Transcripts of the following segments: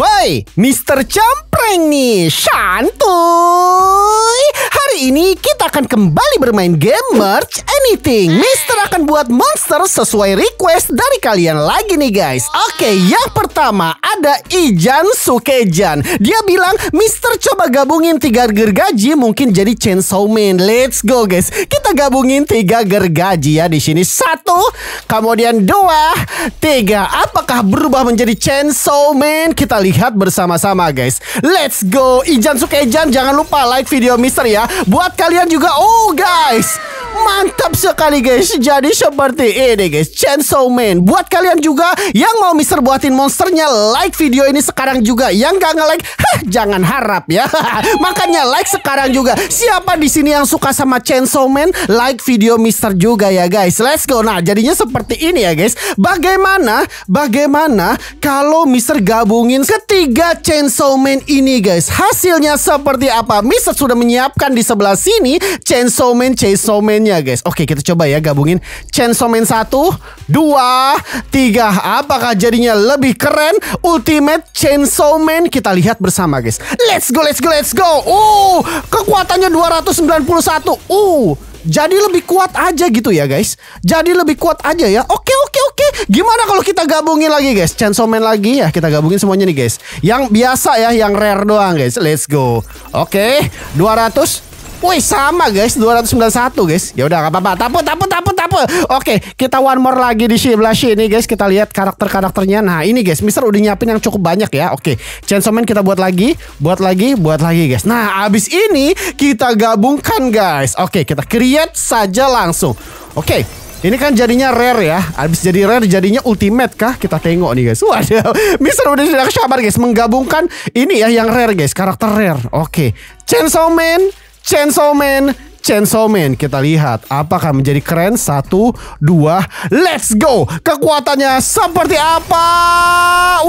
Why, Mr. Champ? prank nih Santuy Hari ini kita akan kembali bermain game merch Anything Mister akan buat monster sesuai request dari kalian lagi nih guys Oke yang pertama ada Ijan Sukejan Dia bilang Mister coba gabungin tiga gergaji mungkin jadi Chainsaw Man Let's go guys Kita gabungin tiga gergaji ya di sini Satu Kemudian dua Tiga Apakah berubah menjadi Chainsaw Man? Kita lihat bersama-sama guys Let's go Ijan suka Ijan, jangan lupa like video Mister ya Buat kalian juga Oh guys Mantap sekali guys Jadi seperti ini guys Chainsaw Man Buat kalian juga Yang mau Mister buatin monsternya Like video ini sekarang juga Yang gak nge-like Jangan harap ya Makanya like sekarang juga Siapa di sini yang suka sama Chainsaw Man Like video Mister juga ya guys Let's go Nah jadinya seperti ini ya guys Bagaimana Bagaimana Kalau Mister gabungin Ketiga Chainsaw Man ini guys Hasilnya seperti apa Mister sudah menyiapkan di sebelah sini Chainsaw Man Chainsaw Man Ya guys. Oke, kita coba ya gabungin Chainsaw Man 1, 2, 3. Apakah jadinya lebih keren Ultimate Chainsaw Man? Kita lihat bersama guys. Let's go, let's go, let's go. Uh, kekuatannya 291. Uh, jadi lebih kuat aja gitu ya guys. Jadi lebih kuat aja ya. Oke oke oke. Gimana kalau kita gabungin lagi guys? Chainsaw Man lagi ya. Kita gabungin semuanya nih guys. Yang biasa ya, yang rare doang guys. Let's go. Oke, okay. 200 Woi sama guys 291 guys. Ya udah nggak apa-apa. Tapu tapu tapu tapu. Oke, kita one more lagi di sebelah ini guys. Kita lihat karakter-karakternya. Nah, ini guys, Mister udah nyiapin yang cukup banyak ya. Oke, Chainsaw Man kita buat lagi, buat lagi, buat lagi guys. Nah, abis ini kita gabungkan guys. Oke, kita create saja langsung. Oke, ini kan jadinya rare ya. abis jadi rare jadinya ultimate kah? Kita tengok nih guys. Waduh, Mister udah tidak sabar guys menggabungkan ini ya yang rare guys, karakter rare. Oke. Chainsaw Man Chainsaw Man, Chainsaw Man. Kita lihat apakah menjadi keren. Satu, dua, let's go. Kekuatannya seperti apa?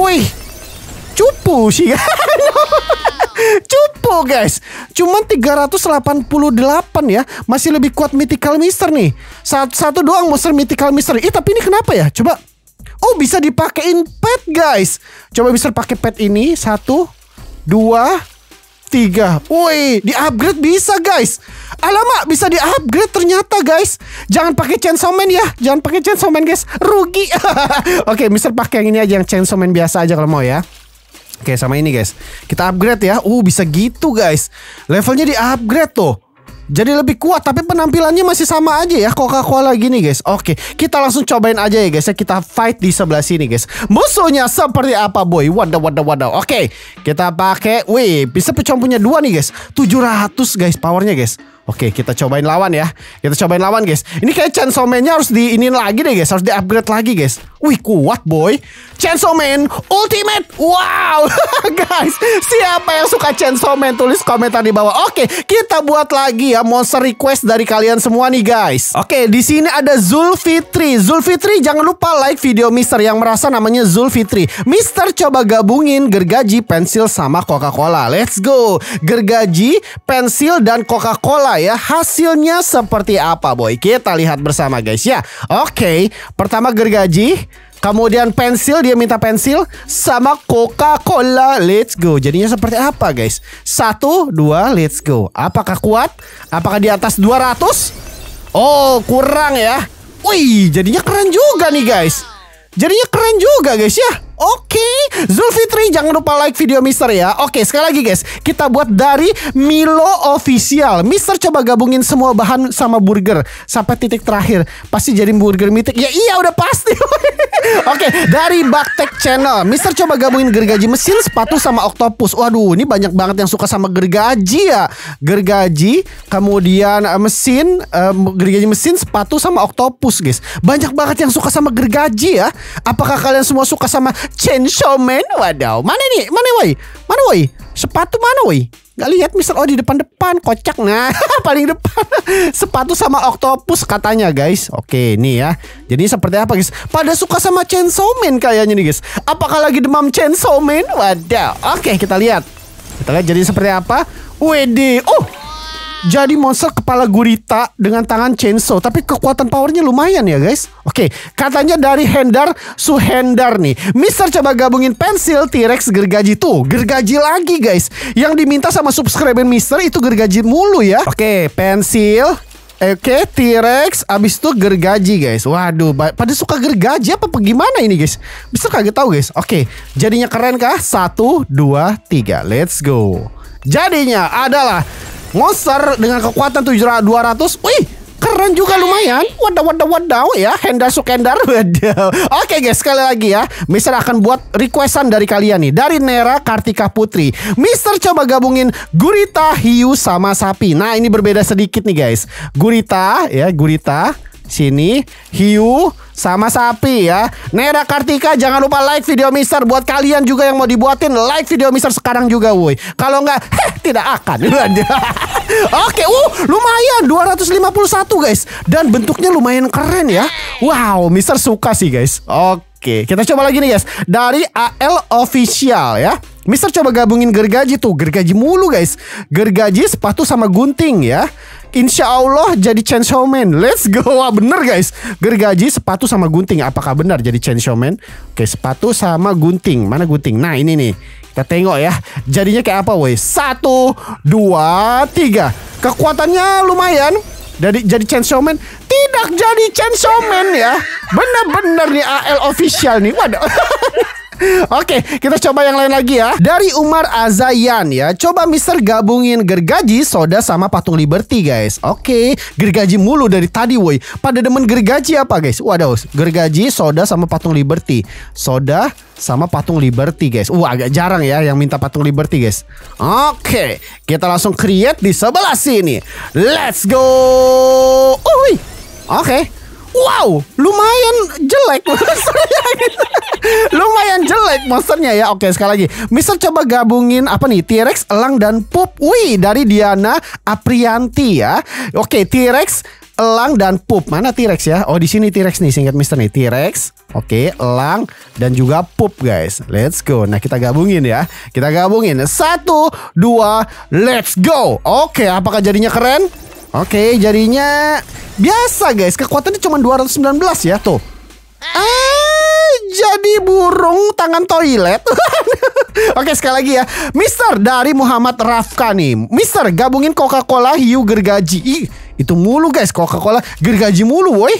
Wih, cupu sih. cupu guys. Cuman 388 ya. Masih lebih kuat Mythical Mister nih. Satu, satu doang monster Mythical Mister. Ih, tapi ini kenapa ya? Coba. Oh, bisa dipakein pet guys. Coba bisa pakai pet ini. Satu, dua, 3. Woi, di-upgrade bisa, guys. Alamak, bisa di-upgrade ternyata, guys. Jangan pakai Chainsaw Man ya. Jangan pakai Chainsaw Man, guys. Rugi. Oke, okay, Mister pakai yang ini aja yang Chainsaw Man biasa aja kalau mau ya. Oke, okay, sama ini, guys. Kita upgrade ya. Uh, bisa gitu, guys. Levelnya di-upgrade tuh jadi lebih kuat tapi penampilannya masih sama aja ya Coca-Cola gini guys. Oke, kita langsung cobain aja ya guys ya. Kita fight di sebelah sini guys. Musuhnya seperti apa boy? Wadaw wadaw wadaw. Oke, kita pakai wih, bisa pecah punya dua nih guys. 700 guys powernya guys. Oke, kita cobain lawan ya. Kita cobain lawan, guys. Ini kayak Chainsaw Man-nya harus diinin lagi deh, guys. Harus di-upgrade lagi, guys. Wih, kuat, boy. Chainsaw Man Ultimate. Wow, guys. Siapa yang suka Chainsaw Man? Tulis komentar di bawah. Oke, kita buat lagi ya monster request dari kalian semua nih, guys. Oke, di sini ada Zulfitri. Zulfitri, jangan lupa like video Mister yang merasa namanya Zulfitri. Mister coba gabungin gergaji, pensil, sama Coca-Cola. Let's go. Gergaji, pensil, dan Coca-Cola ya hasilnya seperti apa boy. Kita lihat bersama guys ya. Oke, pertama gergaji, Kemudian pensil dia minta pensil sama Coca-Cola. Let's go. Jadinya seperti apa guys? Satu, dua, let's go. Apakah kuat? Apakah di atas 200? Oh kurang ya. Wih jadinya keren juga nih guys. Jadinya keren juga guys ya. Oke, Zulfitri jangan lupa like video Mister ya. Oke, sekali lagi guys, kita buat dari Milo official. Mister coba gabungin semua bahan sama burger sampai titik terakhir. Pasti jadi burger mitik. Ya iya udah pasti. Oke, okay, dari Baktek Channel. Mister coba gabungin gergaji mesin, sepatu sama oktopus. Waduh, ini banyak banget yang suka sama gergaji ya. Gergaji, kemudian eh, mesin, uh, gergaji mesin, sepatu sama octopus guys. Banyak banget yang suka sama gergaji ya. Apakah kalian semua suka sama Chainsaw Man. Wadaw. Mana nih? Mana woi? Mana woi? Sepatu mana woi? Gak lihat Mister O oh, di depan-depan. Kocak nah. Paling depan. Sepatu sama octopus katanya guys. Oke ini ya. Jadi seperti apa guys? Pada suka sama Chainsaw Man kayaknya nih guys. Apakah lagi demam Chainsaw Man? Wadaw. Oke kita lihat. Kita lihat jadi seperti apa. Wede. Oh jadi monster kepala gurita dengan tangan chainsaw tapi kekuatan powernya lumayan ya guys oke okay. katanya dari Hendar Suhendar nih Mister coba gabungin pensil T-Rex gergaji tuh gergaji lagi guys yang diminta sama subscriber Mister itu gergaji mulu ya oke okay, pensil Oke, okay, T-Rex abis itu gergaji, guys. Waduh, pada suka gergaji apa gimana ini, guys? Bisa kaget tahu, guys. Oke, okay, jadinya keren kah? Satu, dua, tiga. Let's go. Jadinya adalah Monster dengan kekuatan dua 200. Wih, keren juga lumayan. Wadaw, wadaw, wadaw ya. Hendar Sukendar, wadaw. Oke guys, sekali lagi ya. Mister akan buat requestan dari kalian nih. Dari Nera Kartika Putri. Mister coba gabungin gurita, hiu, sama sapi. Nah, ini berbeda sedikit nih guys. Gurita, ya, gurita sini hiu sama sapi ya. Nera Kartika jangan lupa like video Mister buat kalian juga yang mau dibuatin like video Mister sekarang juga woi. Kalau nggak heh, tidak akan. Oke, uh lumayan 251 guys dan bentuknya lumayan keren ya. Wow, Mister suka sih guys. Oke, kita coba lagi nih guys dari AL official ya. Mister coba gabungin gergaji tuh, gergaji mulu guys. Gergaji sepatu sama gunting ya. Insya Allah jadi Chainsaw Man. Let's go. Wah, bener guys. Gergaji, sepatu sama gunting. Apakah benar jadi Chainsaw Man? Oke, sepatu sama gunting. Mana gunting? Nah, ini nih. Kita tengok ya. Jadinya kayak apa, woi? Satu, dua, tiga. Kekuatannya lumayan. Jadi jadi Chainsaw Man. Tidak jadi Chainsaw Man ya. Bener-bener nih AL official nih. Waduh. Oke, kita coba yang lain lagi ya. Dari Umar Azayan ya. Coba Mister gabungin gergaji, soda sama patung Liberty guys. Oke, gergaji mulu dari tadi woi. Pada demen gergaji apa guys? Waduh, gergaji, soda sama patung Liberty. Soda sama patung Liberty guys. Uh, agak jarang ya yang minta patung Liberty guys. Oke, kita langsung create di sebelah sini. Let's go. Uhuy. Oke. Wow, lumayan jelek. like monsternya ya. Oke, sekali lagi. Mister coba gabungin apa nih? T-Rex, elang dan pup. Wih, dari Diana Aprianti ya. Oke, T-Rex, elang dan pup. Mana T-Rex ya? Oh, di sini T-Rex nih, singkat Mister nih. T-Rex, Oke, elang dan juga pup guys. Let's go. Nah kita gabungin ya. Kita gabungin. Satu, dua, let's go. Oke, apakah jadinya keren? Oke, jadinya biasa guys. Kekuatannya cuma 219 ya tuh. Ah jadi burung tangan toilet. Oke sekali lagi ya Mister dari Muhammad Rafka nih Mister gabungin Coca-Cola hiu gergaji Ih, Itu mulu guys Coca-Cola gergaji mulu woi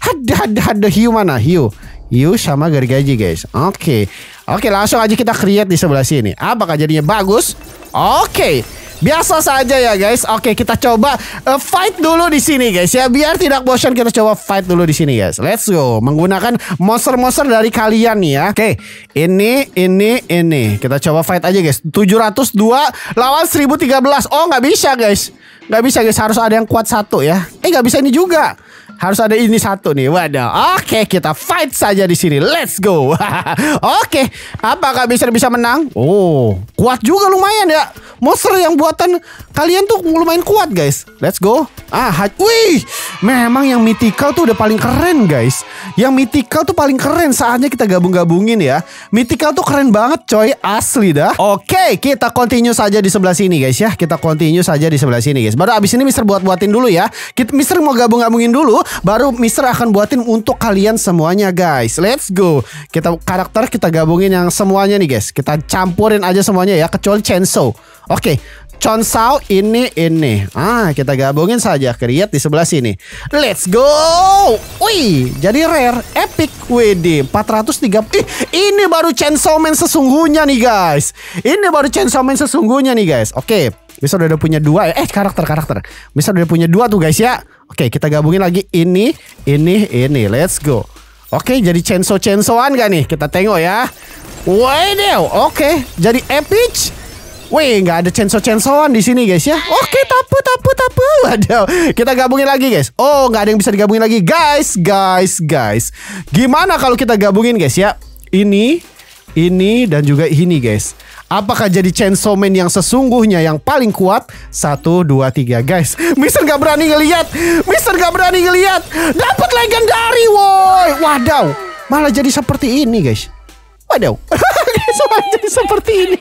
Ada ada ada hiu mana hiu Hiu sama gergaji guys Oke Oke langsung aja kita create di sebelah sini Apakah jadinya bagus Oke Biasa saja ya guys. Oke, kita coba uh, fight dulu di sini guys ya. Biar tidak bosan kita coba fight dulu di sini guys. Let's go. Menggunakan monster-monster dari kalian ya. Oke, ini ini ini. Kita coba fight aja guys. 702 lawan 1013. Oh, nggak bisa guys. Nggak bisa guys, harus ada yang kuat satu ya. Eh, nggak bisa ini juga. Harus ada ini satu nih. waduh Oke, okay, kita fight saja di sini. Let's go. Oke, okay. apakah bisa bisa menang? Oh, kuat juga lumayan ya. Monster yang buatan kalian tuh lumayan kuat, guys. Let's go. Ah, wih. Memang yang mythical tuh udah paling keren, guys. Yang mythical tuh paling keren. Saatnya kita gabung-gabungin ya. Mythical tuh keren banget, coy. Asli dah. Oke, okay, kita continue saja di sebelah sini, guys ya. Kita continue saja di sebelah sini, guys. Baru abis ini Mister buat-buatin dulu ya. Kita Mister mau gabung-gabungin dulu baru Mister akan buatin untuk kalian semuanya guys. Let's go. Kita karakter kita gabungin yang semuanya nih guys. Kita campurin aja semuanya ya kecuali Chenso. Oke, okay. Chonsao ini ini. Ah, kita gabungin saja create di sebelah sini. Let's go. Wih, jadi rare epic WD 430. Ih, ini baru Chainsaw Man sesungguhnya nih guys. Ini baru Chainsaw Man sesungguhnya nih guys. Oke. Misal udah punya dua ya. Eh karakter karakter. Misal udah punya dua tuh guys ya. Oke kita gabungin lagi ini, ini, ini. Let's go. Oke jadi Chenso Chensoan gak nih? Kita tengok ya. Wadaw. Oke jadi epic. Wih, nggak ada censo censoan di sini guys ya. Oke, tapu tapu tapu. Waduh, kita gabungin lagi guys. Oh, nggak ada yang bisa digabungin lagi guys, guys, guys. Gimana kalau kita gabungin guys ya? Ini, ini dan juga ini guys. Apakah jadi Chainsaw Man yang sesungguhnya yang paling kuat? Satu, dua, tiga, guys. Mister nggak berani ngelihat. Mister nggak berani ngelihat. Dapat legendari, woi. Wadaw. Malah jadi seperti ini, guys. Wadaw. Guys, malah jadi seperti ini.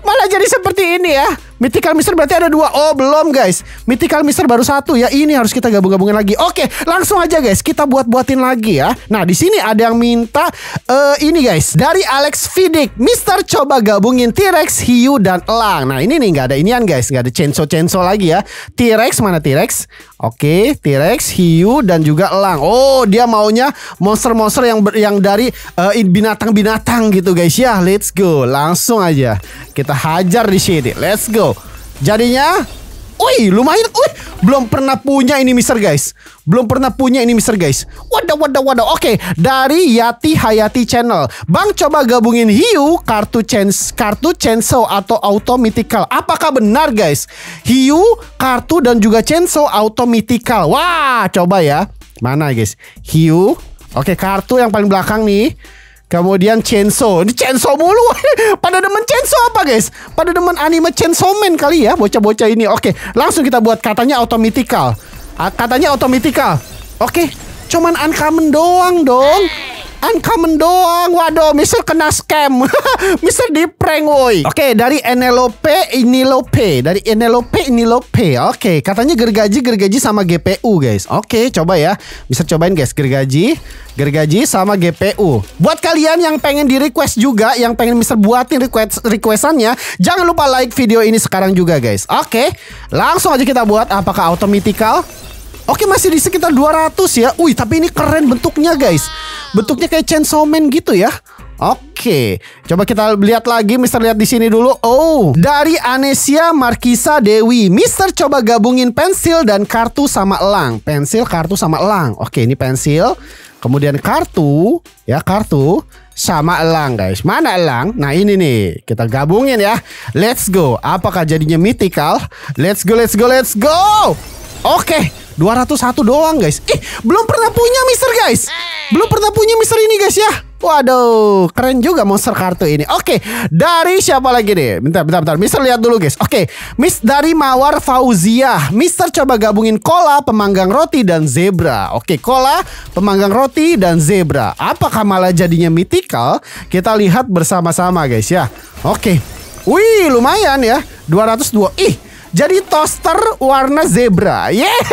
Malah jadi seperti ini ya. Mythical Mister berarti ada dua. Oh belum guys. Mythical Mister baru satu ya. Ini harus kita gabung-gabungin lagi. Oke langsung aja guys. Kita buat-buatin lagi ya. Nah di sini ada yang minta uh, ini guys. Dari Alex Fidik Mister coba gabungin T-Rex, hiu dan elang. Nah ini nih nggak ada inian guys. Nggak ada censo-censo lagi ya. T-Rex mana T-Rex? Oke T-Rex, hiu dan juga elang. Oh dia maunya monster-monster yang yang dari eh, binatang-binatang uh, gitu guys ya. Let's go langsung aja ya. Kita hajar di sini. Let's go. Jadinya Wih, lumayan. Wih, belum pernah punya ini Mister guys. Belum pernah punya ini Mister guys. Wadah, wadah, wadah. Oke, dari Yati Hayati Channel. Bang, coba gabungin hiu kartu chance, kartu chenso atau auto mythical. Apakah benar guys? Hiu, kartu dan juga chenso auto mythical. Wah, coba ya. Mana guys? Hiu. Oke, kartu yang paling belakang nih Kemudian Chainsaw. Ini Chainsaw mulu. Pada demen Chainsaw apa guys? Pada demen anime Chainsaw Man kali ya bocah-bocah ini. Oke, langsung kita buat katanya automatical. Ah, katanya automatical. Oke, cuman uncommon doang dong uncommon doang. Waduh, Mister kena scam. Mister di prank, woi. Oke, okay, dari Enelope lope. Dari Enelope lope. Oke, okay, katanya gergaji gergaji sama GPU, guys. Oke, okay, coba ya. Mister cobain, guys, gergaji, gergaji sama GPU. Buat kalian yang pengen di request juga, yang pengen Mister buatin request requestannya, jangan lupa like video ini sekarang juga, guys. Oke, langsung aja kita buat apakah auto mythical? Oke masih di sekitar 200 ya. Wih tapi ini keren bentuknya guys. Bentuknya kayak Chainsaw Man gitu ya. Oke, coba kita lihat lagi, Mister lihat di sini dulu. Oh, dari Anesia Markisa Dewi, Mister coba gabungin pensil dan kartu sama elang. Pensil, kartu sama elang. Oke, ini pensil, kemudian kartu, ya kartu sama elang guys. Mana elang? Nah ini nih, kita gabungin ya. Let's go. Apakah jadinya mythical? Let's go, let's go, let's go. Oke, 201 doang guys. Ih, belum pernah punya Mister guys. Belum pernah punya Mister ini guys ya. Waduh, keren juga monster kartu ini. Oke, dari siapa lagi nih? Bentar, bentar, bentar. Mister lihat dulu guys. Oke, Miss dari Mawar Fauzia. Mister coba gabungin kola, pemanggang roti dan zebra. Oke, kola, pemanggang roti dan zebra. Apakah malah jadinya mythical? Kita lihat bersama-sama guys ya. Oke. Wih, lumayan ya. 202. Ih, jadi toaster warna zebra. Yeah.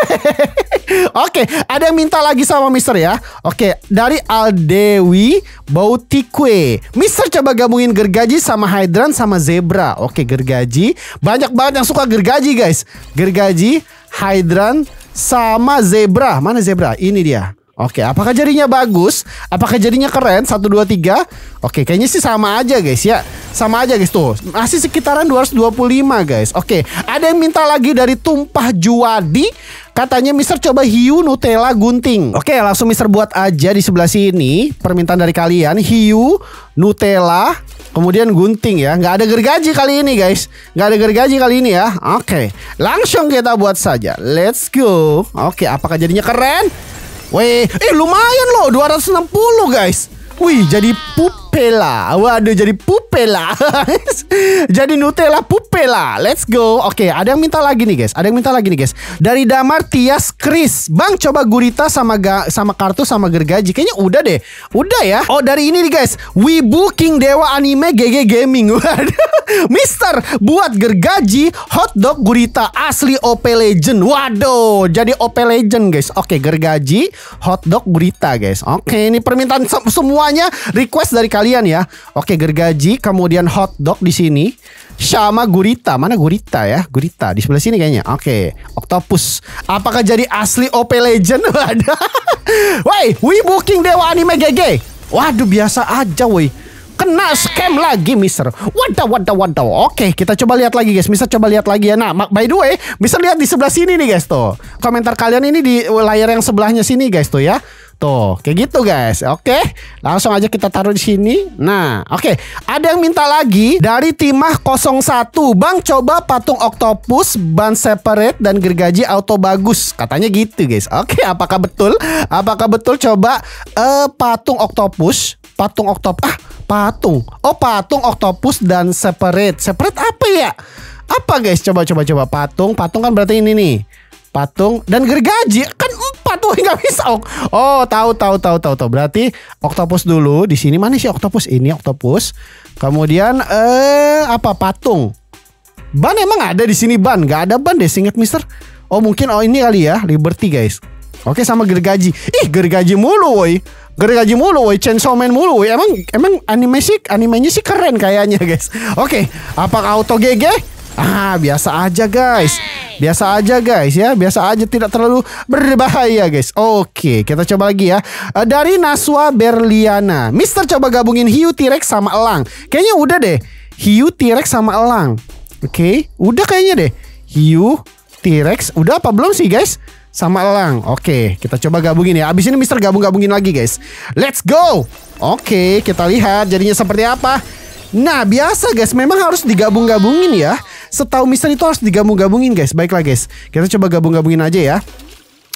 Oke, okay, ada yang minta lagi sama Mister ya. Oke, okay, dari Aldewi Bautique. Mister coba gabungin gergaji sama hydran sama zebra. Oke, okay, gergaji. Banyak banget yang suka gergaji, guys. Gergaji, hydran sama zebra. Mana zebra? Ini dia. Oke, apakah jadinya bagus? Apakah jadinya keren? Satu dua tiga. Oke, kayaknya sih sama aja guys ya. Sama aja guys tuh. Masih sekitaran 225 guys. Oke, ada yang minta lagi dari Tumpah Juwadi Katanya Mister coba hiu Nutella gunting. Oke, langsung Mister buat aja di sebelah sini permintaan dari kalian hiu Nutella kemudian gunting ya. Nggak ada gergaji kali ini guys. Nggak ada gergaji kali ini ya. Oke, langsung kita buat saja. Let's go. Oke, apakah jadinya keren? Weh, eh lumayan loh 260 guys. Wih, jadi pup pupela. Waduh, jadi pupela. jadi Nutella pupela. Let's go. Oke, okay, ada yang minta lagi nih, guys. Ada yang minta lagi nih, guys. Dari Damar Tias Kris. Bang, coba gurita sama ga, sama kartu sama gergaji. Kayaknya udah deh. Udah ya. Oh, dari ini nih, guys. We Booking Dewa Anime GG Gaming. Waduh. Mister, buat gergaji hotdog gurita asli OP Legend. Waduh, jadi OP Legend, guys. Oke, okay, gergaji hotdog gurita, guys. Oke, okay, ini permintaan semuanya request dari kalian kalian ya. Oke, gergaji, kemudian hot dog di sini. Sama gurita. Mana gurita ya? Gurita di sebelah sini kayaknya. Oke, octopus. Apakah jadi asli OP Legend? Ada. Woi, we booking Dewa Anime GG. Waduh, biasa aja woi kena scam lagi Mister. Wadaw wadaw wadaw. Oke, kita coba lihat lagi guys. Mister coba lihat lagi ya. Nah, by the way, bisa lihat di sebelah sini nih guys tuh. Komentar kalian ini di layar yang sebelahnya sini guys tuh ya. Tuh, gitu. kayak gitu guys. Oke, langsung aja kita taruh di sini. Nah, oke. Ada yang minta lagi dari Timah 01. Bang, coba patung octopus, ban separate, dan gergaji auto bagus. Katanya gitu guys. Oke, apakah betul? Apakah betul coba uh, patung octopus? Patung octopus. Ah, patung. Oh, patung octopus dan separate. Separate apa ya? Apa guys? Coba, coba, coba. Patung. Patung kan berarti ini nih. Patung dan gergaji. Kan apa tuh nggak bisa. Oh, oh tahu tahu tahu tahu tahu. Berarti oktopus dulu di sini mana sih oktopus ini oktopus. Kemudian eh apa patung. Ban emang ada di sini ban, nggak ada ban deh singkat Mister. Oh mungkin oh ini kali ya Liberty guys. Oke sama gergaji. Ih gergaji mulu woi. Gergaji mulu woi, Chainsaw Man mulu woi. Emang emang animasi animasinya animenya sih keren kayaknya guys. Oke, apakah auto GG? Ah, biasa aja guys. Biasa aja guys ya, biasa aja tidak terlalu berbahaya guys. Oke, kita coba lagi ya. Eh, dari Naswa Berliana. Mister coba gabungin hiu T-Rex sama elang. Kayaknya udah deh. Hiu T-Rex sama elang. Oke, udah kayaknya deh. Hiu T-Rex udah apa belum sih guys? Sama elang. Oke, kita coba gabungin ya. Abis ini Mister gabung-gabungin lagi guys. Let's go. Oke, kita lihat jadinya seperti apa. Nah, biasa guys, memang harus digabung-gabungin ya setahu Mister itu harus digabung-gabungin guys. Baiklah guys, kita coba gabung-gabungin aja ya.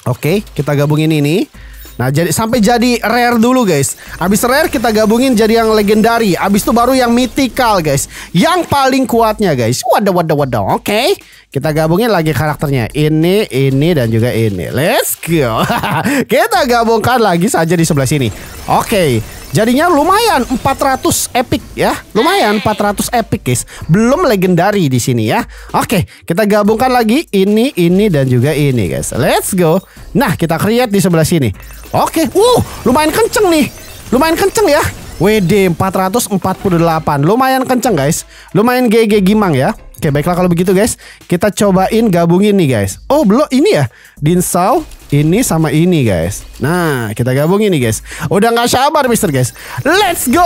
Oke, kita gabungin ini. Nah, jadi sampai jadi rare dulu guys. abis rare kita gabungin jadi yang legendari. abis itu baru yang mythical guys. Yang paling kuatnya guys. Wadah wadah wadah. Oke. Okay. Kita gabungin lagi karakternya. Ini, ini dan juga ini. Let's go. kita gabungkan lagi saja di sebelah sini. Oke. Okay. Jadinya lumayan 400 epic ya. Lumayan 400 epic guys. Belum legendary di sini ya. Oke, kita gabungkan lagi ini, ini dan juga ini guys. Let's go. Nah, kita create di sebelah sini. Oke. Uh, lumayan kenceng nih. Lumayan kenceng ya. WD 448 Lumayan kenceng guys Lumayan GG gimang ya Oke baiklah kalau begitu guys Kita cobain gabungin nih guys Oh belum ini ya Dinsal ini sama ini guys. Nah, kita gabung ini guys. Udah nggak sabar Mister guys. Let's go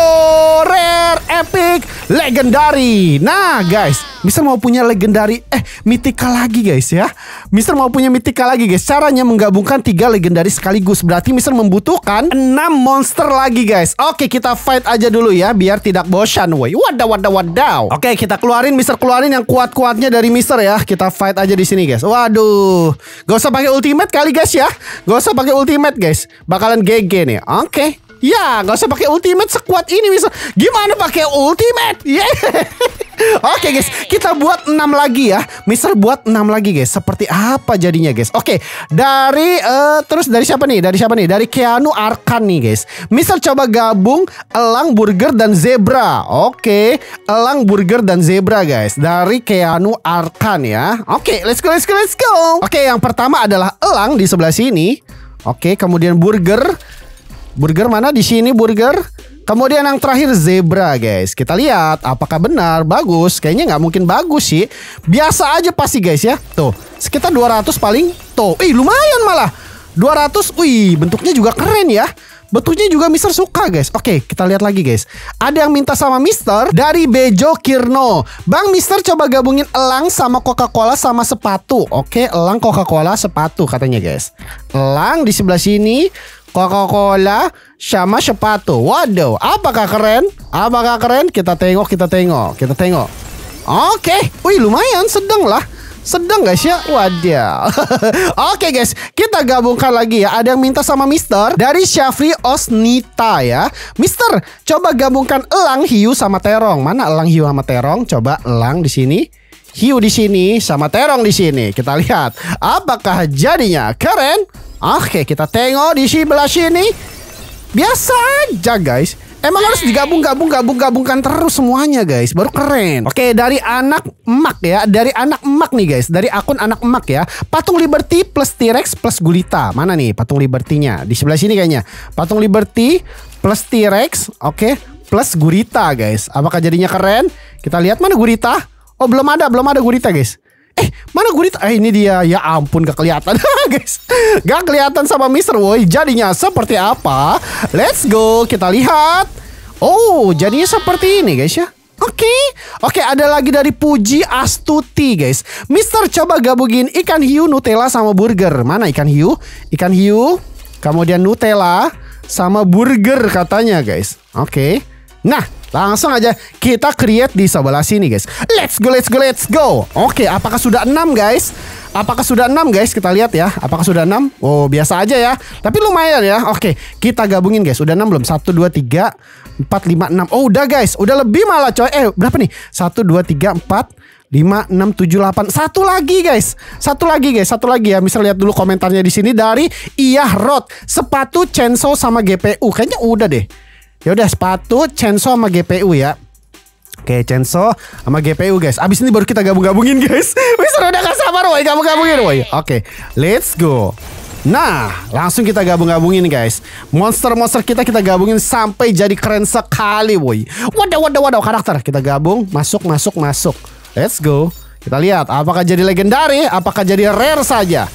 rare epic legendary. Nah, guys, Mister mau punya legendary eh mitika lagi guys ya. Mister mau punya mitika lagi guys. Caranya menggabungkan tiga legendary sekaligus berarti Mister membutuhkan 6 monster lagi guys. Oke, kita fight aja dulu ya biar tidak bosan woi. Wadaw wadaw wadaw. Oke, kita keluarin Mister keluarin yang kuat-kuatnya dari Mister ya. Kita fight aja di sini guys. Waduh. Gak usah pakai ultimate kali guys ya ya. Gak usah pakai ultimate guys. Bakalan GG nih. Oke. Okay. Ya, nggak usah pakai ultimate sekuat ini misal. Gimana pakai ultimate? Yeah. Oke okay, guys, kita buat 6 lagi ya. Mister buat 6 lagi guys. Seperti apa jadinya guys? Oke, okay, dari uh, terus dari siapa nih? Dari siapa nih? Dari Keanu Arkan nih guys. Mister coba gabung elang burger dan zebra. Oke, okay, elang burger dan zebra guys. Dari Keanu Arkan ya. Oke, okay, let's go let's go let's go. Oke, okay, yang pertama adalah elang di sebelah sini. Oke, okay, kemudian burger Burger mana di sini burger? Kemudian yang terakhir zebra guys. Kita lihat apakah benar bagus. Kayaknya nggak mungkin bagus sih. Biasa aja pasti guys ya. Tuh sekitar 200 paling. Tuh, eh lumayan malah. 200, wih bentuknya juga keren ya. betulnya juga Mister suka guys Oke kita lihat lagi guys Ada yang minta sama Mister Dari Bejo Kirno Bang Mister coba gabungin elang sama Coca-Cola sama sepatu Oke elang Coca-Cola sepatu katanya guys Elang di sebelah sini Coca-Cola sama sepatu. Waduh, apakah keren? Apakah keren? Kita tengok, kita tengok, kita tengok. Oke, okay. wih lumayan sedang lah. Sedang guys ya? Wadah. Oke okay, guys, kita gabungkan lagi ya. Ada yang minta sama Mister dari Syafri Osnita ya. Mister, coba gabungkan elang hiu sama terong. Mana elang hiu sama terong? Coba elang di sini. Hiu di sini sama terong di sini. Kita lihat apakah jadinya keren? Ah, oke, kita tengok di belah sini. Biasa aja, guys. Emang harus digabung, gabung, gabung, gabungkan terus semuanya, guys. Baru keren. Oke, dari anak emak ya, dari anak emak nih, guys. Dari akun anak emak ya. Patung Liberty plus T-Rex plus Gulita. Mana nih patung Liberty-nya? Di sebelah sini kayaknya. Patung Liberty plus T-Rex, oke, plus Gurita, guys. Apakah jadinya keren? Kita lihat mana Gurita? Oh, belum ada, belum ada Gurita, guys. Mana gue eh ini dia. Ya ampun gak kelihatan guys. Gak kelihatan sama Mister Woi. Jadinya seperti apa? Let's go. Kita lihat. Oh jadinya seperti ini guys ya. Oke, okay. oke okay, ada lagi dari Puji Astuti guys. Mister coba gabungin ikan hiu Nutella sama burger. Mana ikan hiu? Ikan hiu, kemudian Nutella sama burger katanya guys. Oke. Okay. Nah, Langsung aja kita create di sebelah sini guys. Let's go, let's go, let's go. Oke, apakah sudah 6 guys? Apakah sudah 6 guys? Kita lihat ya. Apakah sudah 6? Oh, biasa aja ya. Tapi lumayan ya. Oke, kita gabungin guys. Udah 6 belum? 1 2 3 4 5 6. Oh, udah guys. Udah lebih malah coy. Eh, berapa nih? 1 2 3 4 5 6 7 8. Satu lagi guys. Satu lagi guys, satu lagi ya. Misal lihat dulu komentarnya di sini dari Iyah Rod. Sepatu Censo sama GPU. Kayaknya udah deh. Ya udah sepatu, chainsaw sama GPU ya. Oke, Censo sama GPU guys. Abis ini baru kita gabung-gabungin guys. seru udah gak sabar woi, gabung-gabungin woi. Oke, let's go. Nah, langsung kita gabung-gabungin guys. Monster-monster kita kita gabungin sampai jadi keren sekali woi. Wadah wadah wadah karakter kita gabung, masuk masuk masuk. Let's go. Kita lihat apakah jadi legendaris, apakah jadi rare saja.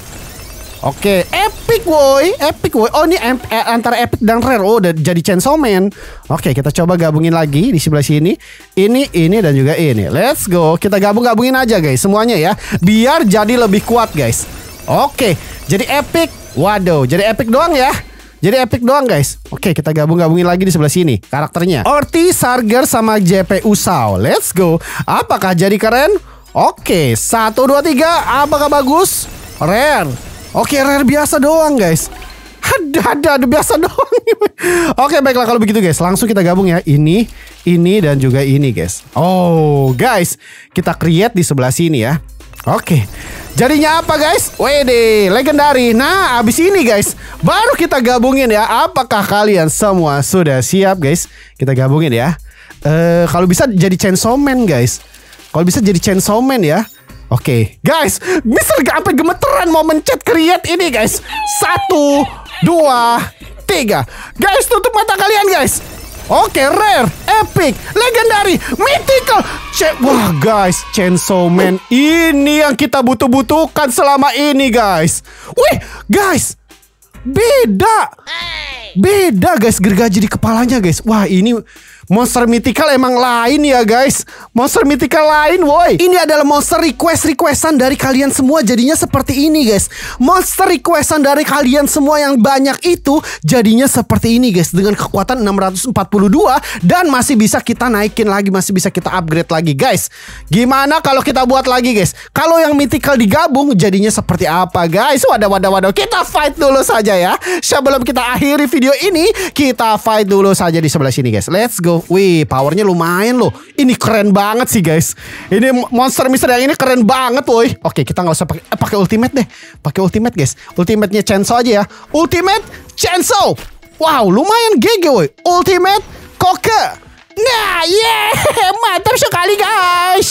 Oke, epic woi, epic woi. Oh ini eh, antara epic dan rare. Oh udah jadi Chainsaw Man. Oke, kita coba gabungin lagi di sebelah sini. Ini, ini dan juga ini. Let's go. Kita gabung-gabungin aja guys semuanya ya. Biar jadi lebih kuat guys. Oke, jadi epic. Waduh, jadi epic doang ya. Jadi epic doang guys. Oke kita gabung-gabungin lagi di sebelah sini karakternya. Orti, Sarger sama JP Usau. Let's go. Apakah jadi keren? Oke, satu dua tiga. Apakah bagus? Rare. Oke, rare biasa doang, guys. Ada, ada, ada biasa doang. Oke, baiklah kalau begitu, guys. Langsung kita gabung ya. Ini, ini, dan juga ini, guys. Oh, guys. Kita create di sebelah sini ya. Oke. Jadinya apa guys? Wede, legendari. Nah, abis ini guys, baru kita gabungin ya. Apakah kalian semua sudah siap guys? Kita gabungin ya. Eh, uh, kalau bisa jadi chainsaw man guys. Kalau bisa jadi chainsaw man ya. Oke, okay. guys, Mister gak sampai gemeteran mau mencet create ini, guys. Satu, dua, tiga. Guys, tutup mata kalian, guys. Oke, okay, rare, epic, legendary, mythical. C Wah, guys, Chainsaw Man ini yang kita butuh-butuhkan selama ini, guys. Wih, guys, beda, beda, guys, gergaji di kepalanya, guys. Wah, ini Monster mythical emang lain ya guys. Monster mythical lain woi. Ini adalah monster request-requestan dari kalian semua jadinya seperti ini guys. Monster requestan dari kalian semua yang banyak itu jadinya seperti ini guys dengan kekuatan 642 dan masih bisa kita naikin lagi, masih bisa kita upgrade lagi guys. Gimana kalau kita buat lagi guys? Kalau yang mythical digabung jadinya seperti apa guys? Wadah wadah wadah. Kita fight dulu saja ya. Sebelum kita akhiri video ini, kita fight dulu saja di sebelah sini guys. Let's go Wih, powernya lumayan loh. Ini keren banget sih guys. Ini monster mister yang ini keren banget woi. Oke, kita nggak usah pakai eh, pakai ultimate deh. Pakai ultimate guys. Ultimate-nya Chainsaw aja ya. Ultimate Chainsaw. Wow, lumayan GG woi. Ultimate Koke. Nah, yeah, mantap sekali guys.